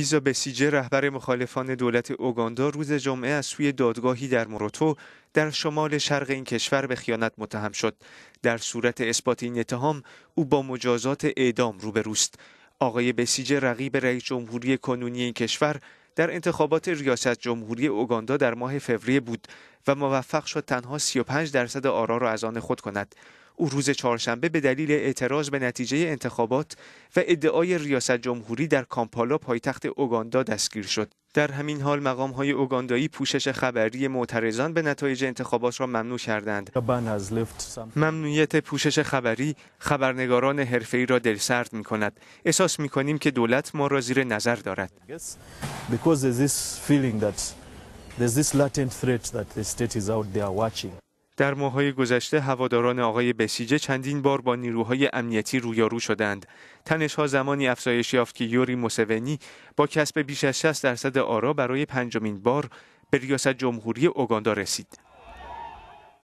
کیزا بسیجه رهبر مخالفان دولت اوگاندا روز جمعه از سوی دادگاهی در موروتو در شمال شرق این کشور به خیانت متهم شد. در صورت اثبات این اتهام او با مجازات اعدام روبروست. آقای بسیجه رقیب رئیس جمهوری کنونی این کشور در انتخابات ریاست جمهوری اوگاندا در ماه فوریه بود و موفق شد تنها 35 درصد آرا را از آن خود کند. او روز چهارشنبه به دلیل اعتراض به نتیجه انتخابات و ادعای ریاست جمهوری در کامپالا پایتخت اوگاندا دستگیر شد. در همین حال مقام های اوگاندایی پوشش خبری معترضان به نتایج انتخابات را ممنوع کردند. ممنوعیت پوشش خبری خبرنگاران حرفی را دلسرد می کند. احساس می کنیم که دولت ما را زیر نظر دارد. در ماهای گذشته هواداران آقای بسیجه چندین بار با نیروهای امنیتی رویارو شدند. تنشها زمانی افزایش یافت که یوری موسونی با کسب بیش از 60 درصد آرا برای پنجمین بار به ریاست جمهوری اوگاندا رسید.